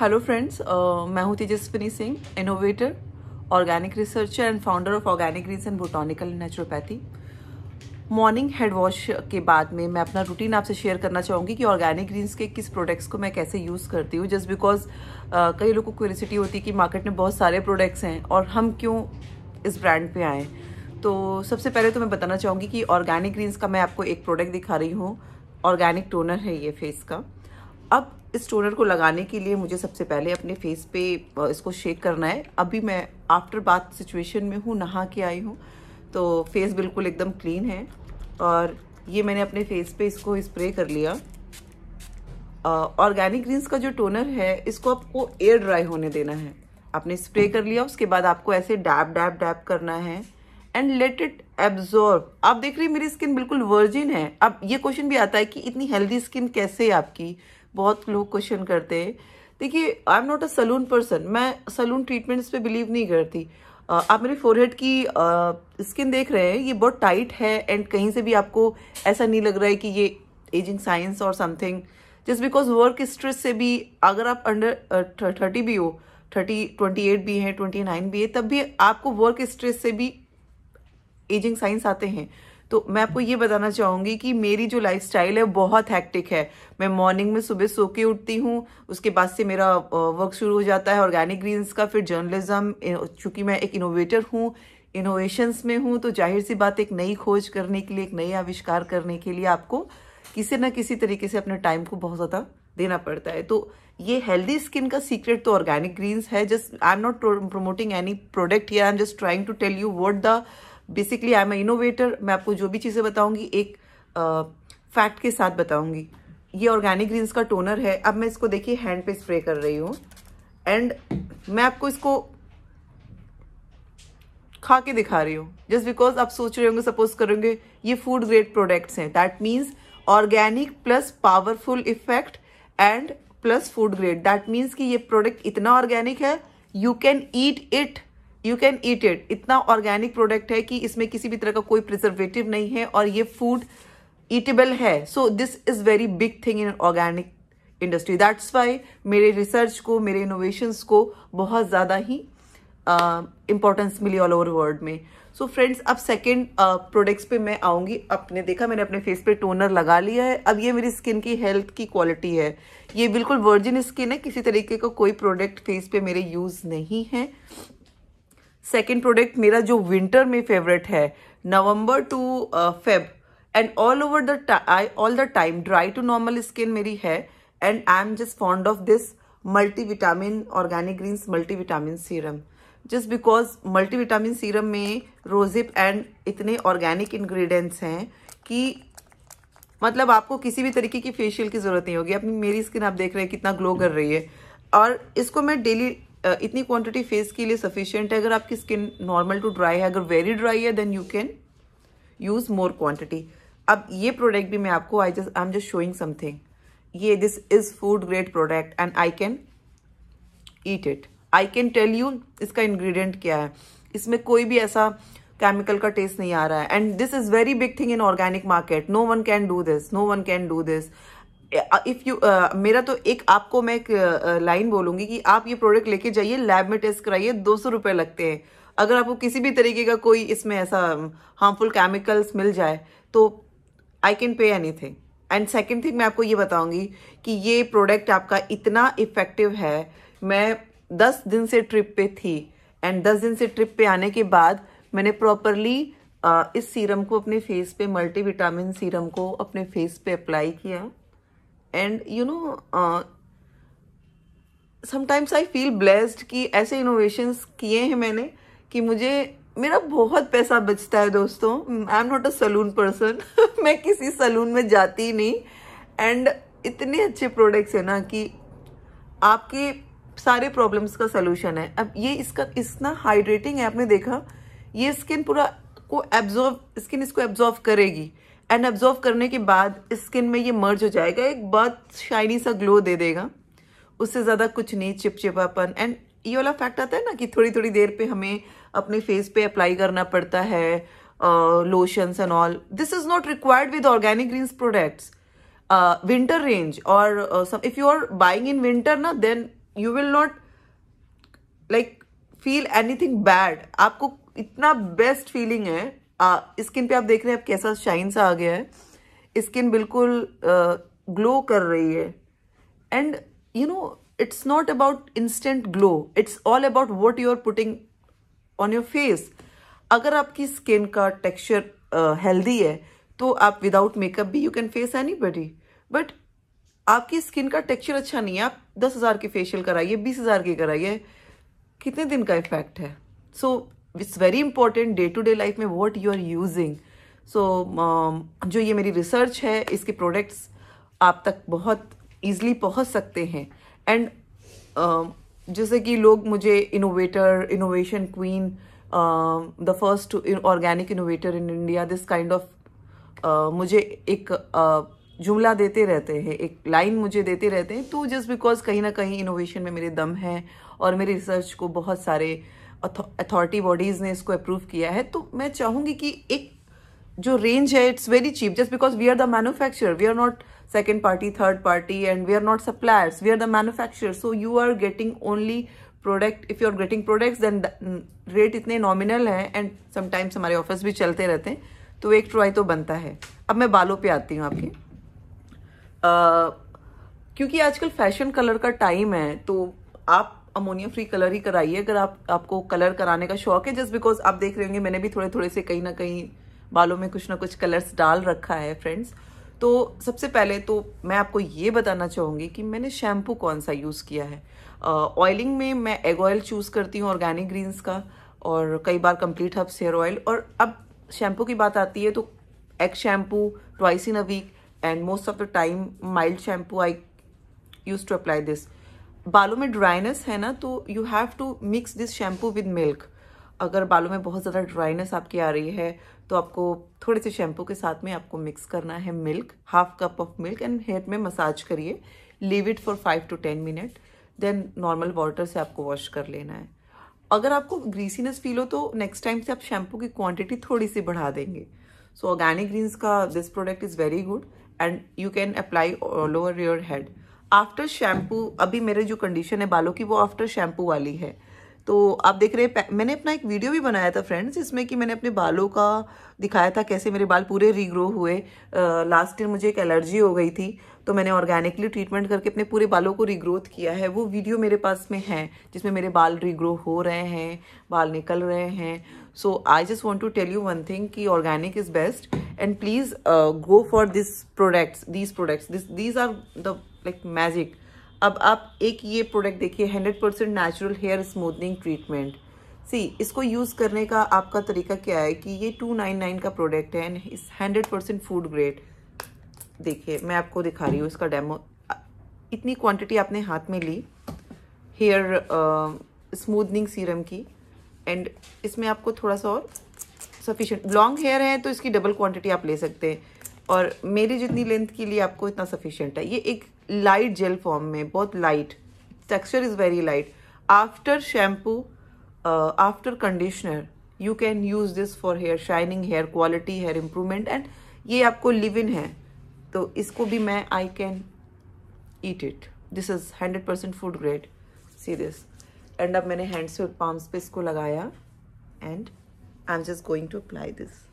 hello friends uh, मैं हूँ Tejaswini Singh innovator organic researcher and founder of organic greens and botanical naturopathy morning head wash के बाद में मैं अपना रूटीन आपसे शेयर करना चाहूँगी कि ऑर्गेनिक ग्रीन्स के किस प्रोडक्ट्स को मैं कैसे यूज़ करती हूँ जस्ट बिकॉज uh, कई लोगों को क्यूरिसिटी होती है कि मार्केट में बहुत सारे प्रोडक्ट्स हैं और हम क्यों इस ब्रांड पे आएँ तो सबसे पहले तो मैं बताना चाहूँगी कि ऑर्गेनिक ग्रीन्स का मैं आपको एक प्रोडक्ट दिखा रही हूँ ऑर्गेनिक टोनर है ये फेस का अब इस टोनर को लगाने के लिए मुझे सबसे पहले अपने फेस पे इसको शेक करना है अभी मैं आफ्टर बाथ सिचुएशन में हूँ नहा के आई हूँ तो फेस बिल्कुल एकदम क्लीन है और ये मैंने अपने फेस पे इसको स्प्रे कर लिया ऑर्गेनिक ग्रीन्स का जो टोनर है इसको आपको एयर ड्राई होने देना है आपने स्प्रे कर लिया उसके बाद आपको ऐसे डैप डैप डैप करना है एंड लेट इट एब्जॉर्ब आप देख रहे हैं मेरी स्किन बिल्कुल वर्जिन है अब ये क्वेश्चन भी आता है कि इतनी हेल्दी स्किन कैसे है आपकी बहुत लोग क्वेश्चन करते हैं देखिए I am not a salon person मैं सलून ट्रीटमेंट्स पे बिलीव नहीं करती Uh, आप मेरी फोरहेड की स्किन uh, देख रहे हैं ये बहुत टाइट है एंड कहीं से भी आपको ऐसा नहीं लग रहा है कि ये एजिंग साइंस और something just because work stress से भी अगर आप अंडर थर्टी uh, भी हो थर्टी ट्वेंटी एट भी है ट्वेंटी नाइन भी है तब भी आपको वर्क स्ट्रेस से भी एजिंग साइंस आते हैं तो मैं आपको ये बताना चाहूँगी कि मेरी जो लाइफ स्टाइल है बहुत हैक्टिक है मैं मॉर्निंग में सुबह सो के उठती हूँ उसके बाद से मेरा वर्क शुरू हो जाता है ऑर्गेनिक ग्रीन्स का फिर जर्नलिज्म चूंकि मैं एक इनोवेटर हूँ इनोवेशंस में हूँ तो जाहिर सी बात एक नई खोज करने के लिए एक नए आविष्कार करने के लिए आपको किसी ना किसी तरीके से अपने टाइम को बहुत ज़्यादा देना पड़ता है तो ये हेल्दी स्किन का सीक्रेट तो ऑर्गेनिक ग्रीन्स है just I am not promoting any product here I am just trying to tell you what the basically I am innovator मैं आपको जो भी चीज़ें बताऊंगी एक फैक्ट uh, के साथ बताऊंगी ये ऑर्गेनिक ग्रीन्स का टोनर है अब मैं इसको देखिए हैंड पे स्प्रे कर रही हूँ एंड मैं आपको इसको खा के दिखा रही हूँ जस्ट बिकॉज आप सोच रहे होंगे सपोज करेंगे ये फूड ग्रेड प्रोडक्ट्स हैं that means organic plus powerful effect and plus food grade that means कि ये प्रोडक्ट इतना ऑर्गेनिक है you can eat it you can eat it इतना ऑर्गेनिक प्रोडक्ट है कि इसमें किसी भी तरह का कोई प्रिजर्वेटिव नहीं है और ये फूड ईटेबल है so this is very big thing in organic industry that's why मेरे रिसर्च को मेरे इनोवेशंस को बहुत ज़्यादा ही इंपॉर्टेंस uh, मिली ऑल ओवर वर्ल्ड में सो so फ्रेंड्स अब सेकेंड प्रोडक्ट्स uh, पे मैं आऊँगी अपने देखा मैंने अपने फेस पे टोनर लगा लिया है अब ये मेरी स्किन की हेल्थ की क्वालिटी है ये बिल्कुल वर्जिन स्किन है किसी तरीके का को कोई प्रोडक्ट फेस पे मेरे यूज़ नहीं है सेकेंड प्रोडक्ट मेरा जो विंटर में फेवरेट है November to Feb and all over the I all the time dry to normal skin मेरी है and I am just fond of this multi vitamin organic greens multi vitamin serum just because multi vitamin serum में rosehip and इतने organic ingredients हैं कि मतलब आपको किसी भी तरीके की फेशियल की ज़रूरत नहीं होगी अपनी मेरी स्किन आप देख रहे हैं कितना ग्लो कर रही है और इसको मैं डेली इतनी क्वांटिटी फेस के लिए सफिशियंट है अगर आपकी स्किन नॉर्मल टू ड्राई है अगर वेरी ड्राई है then you can use more quantity अब ये प्रोडक्ट भी मैं आपको I just I am just showing something ये this is food grade product and I can eat it I can tell you इसका इन्ग्रीडियंट क्या है इसमें कोई भी ऐसा केमिकल का टेस्ट नहीं आ रहा है and this is very big thing in organic market no one can do this no one can do this if you मेरा तो एक आपको मैं एक लाइन बोलूंगी बोलूँगी कि आप ये प्रोडक्ट लेके जाइए लैब में टेस्ट कराइए दो सौ रुपये लगते हैं अगर आपको किसी भी तरीके का कोई इसमें ऐसा हार्मफुल केमिकल्स मिल जाए तो I can pay anything and second thing मैं आपको ये बताऊँगी कि ये प्रोडक्ट आपका इतना इफ़ेक्टिव है मैं दस दिन से ट्रिप पे थी एंड दस दिन से ट्रिप पे आने के बाद मैंने प्रॉपरली इस सीरम को अपने फेस पे मल्टीविटामिन सीरम को अपने फेस पे अप्लाई किया and you know sometimes I feel blessed कि ऐसे इनोवेशंस किए हैं मैंने कि मुझे मेरा बहुत पैसा बचता है दोस्तों I am not a salon person मैं किसी सलून में जाती ही नहीं एंड इतने अच्छे प्रोडक्ट्स हैं ना कि आपके सारे प्रॉब्लम्स का सलूशन है अब ये इसका इतना हाइड्रेटिंग है आपने देखा ये स्किन पूरा को एब्जॉर्व स्किन इसको एब्जॉर्व करेगी एंड ऑब्जर्व करने के बाद स्किन में ये मर्ज हो जाएगा एक बहुत शाइनी सा ग्लो दे देगा उससे ज़्यादा कुछ नहीं चिपचिपापन एंड ये वाला फैक्ट आता है ना कि थोड़ी थोड़ी देर पे हमें अपने फेस पे अप्लाई करना पड़ता है lotions and all this is not required with organic greens products winter range और if you are buying in winter ना then you will not like feel anything bad आपको इतना बेस्ट फीलिंग है skin पे आप देख रहे हैं अब कैसा शाइन सा आ गया है स्किन बिल्कुल ग्लो कर रही है and you know it's not about instant glow it's all about what you are putting on your face अगर आपकी स्किन का टेक्सचर हेल्दी है तो आप विदाउट मेकअप भी you can face anybody but आपकी स्किन का टेक्सचर अच्छा नहीं है आप दस हज़ार के फेशियल कराइए बीस हज़ार के कराइए कितने दिन का इफेक्ट है so so, it's very important day to day life में what you are using so जो ये मेरी रिसर्च है इसके प्रोडक्ट्स आप तक बहुत ईजली पहुंच सकते हैं एंड uh, um, जैसे कि लोग मुझे innovator innovation queen the first organic innovator in India this kind of मुझे एक uh, जुमला देते रहते हैं एक लाइन मुझे देते रहते हैं तो जस्ट बिकॉज कहीं ना कहीं इनोवेशन में मेरे दम है और मेरी रिसर्च को बहुत सारे uh, अथॉरिटी बॉडीज़ ने इसको अप्रूव किया है तो मैं चाहूंगी कि एक जो रेंज है it's very cheap just because we are the manufacturer we are not second party third party and we are not suppliers we are the manufacturer so you are getting only product if you are getting products then rate इतने nominal हैं and sometimes हमारे office भी चलते रहते हैं तो एक try तो बनता है अब मैं बालों पे आती हूँ आपके uh, क्योंकि आजकल फैशन कलर का टाइम है तो आप अमोनिया फ्री कलर ही कराइए अगर आप आपको कलर कराने का शौक है जस्ट बिकॉज आप देख रहे होंगे मैंने भी थोड़े थोड़े से कहीं ना कहीं बालों में कुछ ना कुछ कलर्स डाल रखा है फ्रेंड्स तो सबसे पहले तो मैं आपको ये बताना चाहूँगी कि मैंने शैम्पू कौन सा यूज़ किया है ऑयलिंग में मैं एग ऑयल चूज़ करती हूँ ऑर्गेनिक ग्रीन्स का और कई बार कंप्लीट हब हेयर ऑयल और अब शैम्पू की बात आती है तो egg shampoo twice in a week and most of the time mild shampoo I use to apply this बालों में ड्राइनेस है ना तो you have to mix this shampoo with milk अगर बालों में बहुत ज़्यादा ड्राइनेस आपकी आ रही है तो आपको थोड़े से शैम्पू के साथ में आपको मिक्स करना है milk half cup of milk and hair में मसाज करिए leave it for five to ten minute then normal water से आपको वॉश कर लेना है अगर आपको ग्रीसीनेस फील हो तो नेक्स्ट टाइम से आप शैम्पू की क्वांटिटी थोड़ी सी बढ़ा देंगे सो ऑर्गेनिक ग्रीन्स का this product is very good and you can apply all over your head after shampoo अभी मेरे जो कंडीशन है बालों की वो आफ्टर शैम्पू वाली है तो आप देख रहे हैं मैंने अपना एक वीडियो भी बनाया था फ्रेंड्स इसमें कि मैंने अपने बालों का दिखाया था कैसे मेरे बाल पूरे रीग्रो हुए लास्ट ईयर मुझे एक एलर्जी हो गई थी तो मैंने ऑर्गेनिकली ट्रीटमेंट करके अपने पूरे बालों को रीग्रोथ किया है वो वीडियो मेरे पास में है जिसमें मेरे बाल रीग्रो हो रहे हैं बाल निकल रहे हैं so I just want to tell you one thing कि organic is best and please go for this products these products this these are the like magic अब आप एक ये प्रोडक्ट देखिए hundred percent natural hair smoothening treatment see इसको use करने का आपका तरीका क्या है कि ये टू नाइन नाइन का प्रोडक्ट है एंड इस हंड्रेड परसेंट फूड ग्रेड देखिए मैं आपको दिखा रही हूँ इसका डेमो इतनी क्वांटिटी आपने हाथ में ली हेयर स्मूदनिंग सीरम की एंड इसमें आपको थोड़ा सा और सफिशेंट लॉन्ग हेयर है तो इसकी डबल क्वांटिटी आप ले सकते हैं और मेरी जितनी लेंथ के लिए आपको इतना सफिशियंट है ये एक लाइट जेल फॉर्म में बहुत light texture is very light after shampoo after conditioner you can use this for hair shining hair quality hair improvement and ये आपको लिव इन है तो इसको भी मैं I can eat it this is hundred percent food grade see this and अब मैंने hands और पाम्स पे इसको लगाया and I am just going to apply this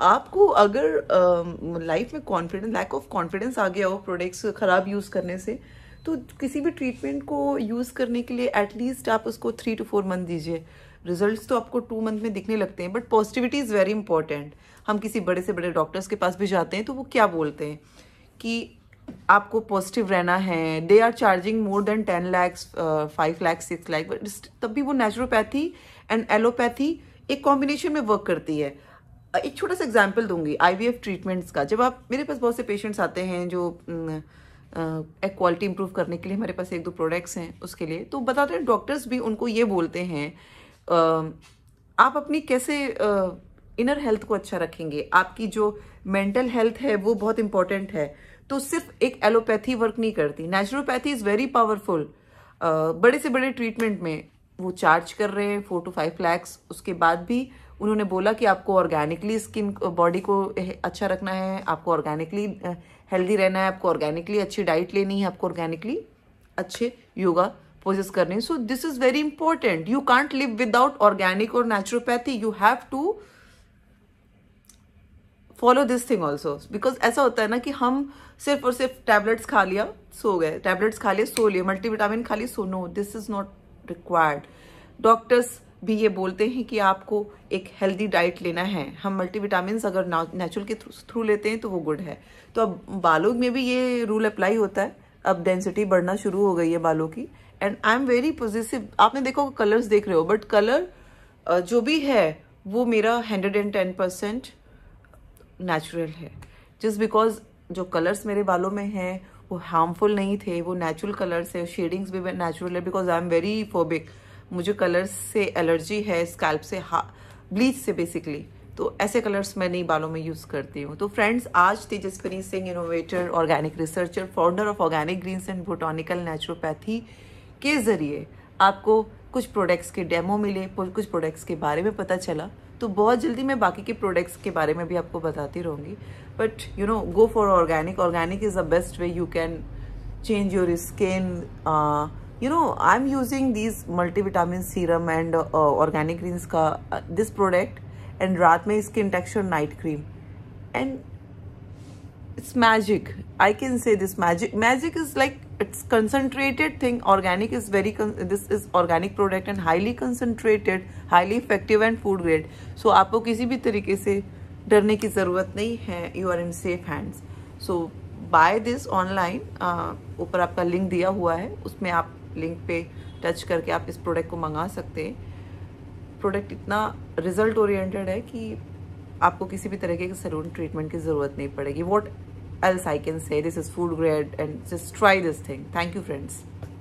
आपको अगर लाइफ में कॉन्फिडेंस लैक ऑफ कॉन्फिडेंस आ गया हो प्रोडक्ट्स ख़राब यूज़ करने से तो किसी भी ट्रीटमेंट को यूज़ करने के लिए एटलीस्ट आप उसको थ्री टू फोर मंथ दीजिए रिजल्ट्स तो आपको टू मंथ में दिखने लगते हैं but positivity is very important हम किसी बड़े से बड़े डॉक्टर्स के पास भी जाते हैं तो वो क्या बोलते हैं कि आपको पॉजिटिव रहना है they are charging more than ten lakhs five lakhs six lakh but तब भी वो नेचुरोपैथी एंड एलोपैथी एक कॉम्बिनेशन में वर्क करती है एक छोटा सा एग्जाम्पल दूंगी आईवीएफ ट्रीटमेंट्स का जब आप मेरे पास बहुत से पेशेंट्स आते हैं जो एक क्वालिटी इंप्रूव करने के लिए हमारे पास एक दो प्रोडक्ट्स हैं उसके लिए तो बताते हैं डॉक्टर्स भी उनको ये बोलते हैं आप अपनी कैसे इनर हेल्थ को अच्छा रखेंगे आपकी जो मेंटल हेल्थ है वो बहुत इंपॉर्टेंट है तो सिर्फ एक एलोपैथी वर्क नहीं करती नेचुरोपैथी इज़ वेरी पावरफुल बड़े से बड़े ट्रीटमेंट में वो चार्ज कर रहे हैं फोर टू फाइव लैक्स उसके बाद भी उन्होंने बोला कि आपको ऑर्गेनिकली स्किन बॉडी को eh, अच्छा रखना है आपको ऑर्गेनिकली हेल्दी eh, रहना है आपको ऑर्गेनिकली अच्छी डाइट लेनी है आपको ऑर्गेनिकली अच्छे योगा पोजेस करने so this is very important you can't live without organic और naturopathy you have to follow this thing also because ऐसा होता है ना कि हम सिर्फ और सिर्फ टैबलेट्स खा लिया सो गए टैबलेट्स खा लिए सो लिए मल्टीविटामिन खा लिए so no this is not required doctors भी ये बोलते हैं कि आपको एक हेल्दी डाइट लेना है हम मल्टीविटामिन अगर नेचुरल के थ्रू लेते हैं तो वो गुड है तो अब बालों में भी ये रूल अप्लाई होता है अब डेंसिटी बढ़ना शुरू हो गई है बालों की and I am very positive आपने देखो कलर्स देख रहे हो बट कलर जो भी है वो मेरा hundred and ten percent natural है जस्ट बिकॉज जो कलर्स मेरे बालों में हैं वो हार्मफुल नहीं थे वो नेचुरल कलर्स है शेडिंग्स भी नेचुरल है because I am very phobic मुझे कलर्स से एलर्जी है स्कैल्प से ब्लीच से बेसिकली तो ऐसे कलर्स मैं नहीं बालों में यूज़ करती हूँ तो फ्रेंड्स आज Tejaswini Singh innovator organic researcher founder of organic greens and botanical naturopathy के ज़रिए आपको कुछ प्रोडक्ट्स के डेमो मिले कुछ प्रोडक्ट्स के बारे में पता चला तो बहुत जल्दी मैं बाकी के प्रोडक्ट्स के बारे में भी आपको बताती रहूँगी but you know go for organic organic is the best way you can change your skin uh, you know I am using this serum serum and organic greens ka uh, this product रात में skin texture night cream and it's magic I can say this magic magic is like it's concentrated thing organic is very this is organic product and highly concentrated highly effective and food grade so आपको किसी भी तरीके से डरने की ज़रूरत नहीं है you are in safe hands so by this online ऊपर आपका लिंक दिया हुआ है उसमें आप लिंक पे टच करके आप इस प्रोडक्ट को मंगा सकते हैं प्रोडक्ट इतना रिजल्ट ओरिएंटेड है कि आपको किसी भी तरह के सलून ट्रीटमेंट की ज़रूरत नहीं पड़ेगी what else I can say this is food grade and just try this thing thank you friends